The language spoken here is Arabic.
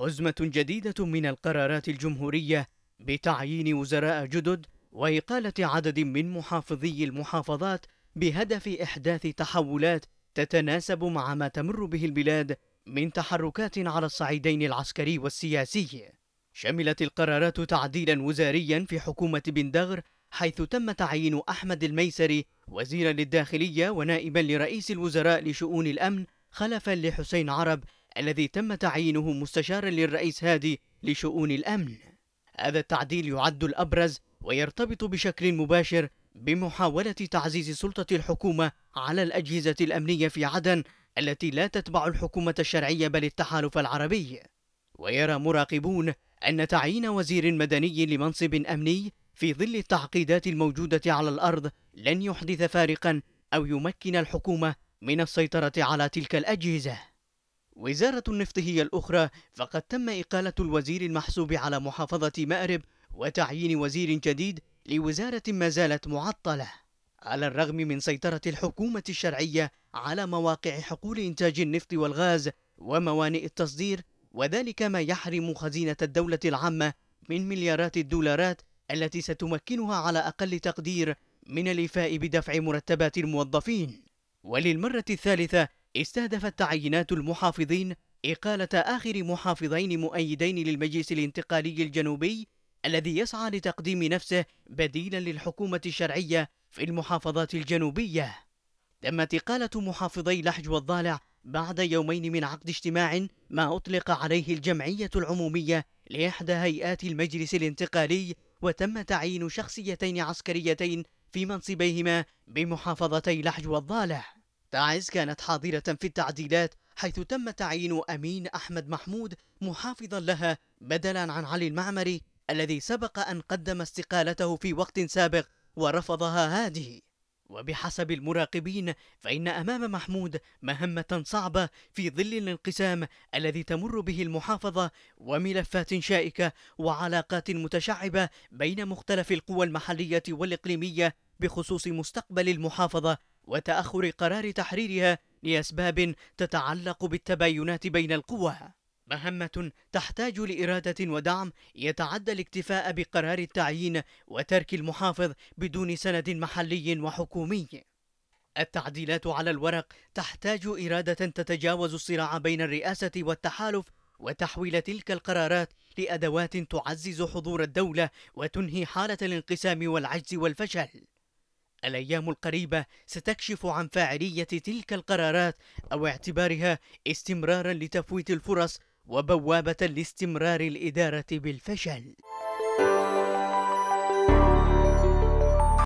حزمة جديدة من القرارات الجمهورية بتعيين وزراء جدد وإقالة عدد من محافظي المحافظات بهدف إحداث تحولات تتناسب مع ما تمر به البلاد من تحركات على الصعيدين العسكري والسياسي. شملت القرارات تعديلا وزاريا في حكومة بن دغر حيث تم تعيين أحمد الميسري وزيرا للداخلية ونائبا لرئيس الوزراء لشؤون الأمن خلفا لحسين عرب الذي تم تعيينه مستشارا للرئيس هادي لشؤون الأمن هذا التعديل يعد الأبرز ويرتبط بشكل مباشر بمحاولة تعزيز سلطة الحكومة على الأجهزة الأمنية في عدن التي لا تتبع الحكومة الشرعية بل التحالف العربي ويرى مراقبون أن تعيين وزير مدني لمنصب أمني في ظل التعقيدات الموجودة على الأرض لن يحدث فارقا أو يمكن الحكومة من السيطرة على تلك الأجهزة وزارة النفط هي الأخرى فقد تم إقالة الوزير المحسوب على محافظة مأرب وتعيين وزير جديد لوزارة ما زالت معطلة على الرغم من سيطرة الحكومة الشرعية على مواقع حقول إنتاج النفط والغاز وموانئ التصدير وذلك ما يحرم خزينة الدولة العامة من مليارات الدولارات التي ستمكنها على أقل تقدير من الإيفاء بدفع مرتبات الموظفين وللمرة الثالثة استهدفت تعيينات المحافظين إقالة آخر محافظين مؤيدين للمجلس الانتقالي الجنوبي الذي يسعى لتقديم نفسه بديلا للحكومة الشرعية في المحافظات الجنوبية تمت إقالة محافظي لحج والضالع بعد يومين من عقد اجتماع ما أطلق عليه الجمعية العمومية لإحدى هيئات المجلس الانتقالي وتم تعيين شخصيتين عسكريتين في منصبيهما بمحافظتي لحج والضالع تعز كانت حاضرة في التعديلات حيث تم تعيين أمين أحمد محمود محافظا لها بدلا عن علي المعمري الذي سبق أن قدم استقالته في وقت سابق ورفضها هذه وبحسب المراقبين فإن أمام محمود مهمة صعبة في ظل الانقسام الذي تمر به المحافظة وملفات شائكة وعلاقات متشعبة بين مختلف القوى المحلية والإقليمية بخصوص مستقبل المحافظة وتأخر قرار تحريرها لأسباب تتعلق بالتباينات بين القوى مهمة تحتاج لإرادة ودعم يتعدى الاكتفاء بقرار التعيين وترك المحافظ بدون سند محلي وحكومي التعديلات على الورق تحتاج إرادة تتجاوز الصراع بين الرئاسة والتحالف وتحويل تلك القرارات لأدوات تعزز حضور الدولة وتنهي حالة الانقسام والعجز والفشل الأيام القريبة ستكشف عن فاعلية تلك القرارات أو اعتبارها استمرارا لتفويت الفرص وبوابة لاستمرار الإدارة بالفشل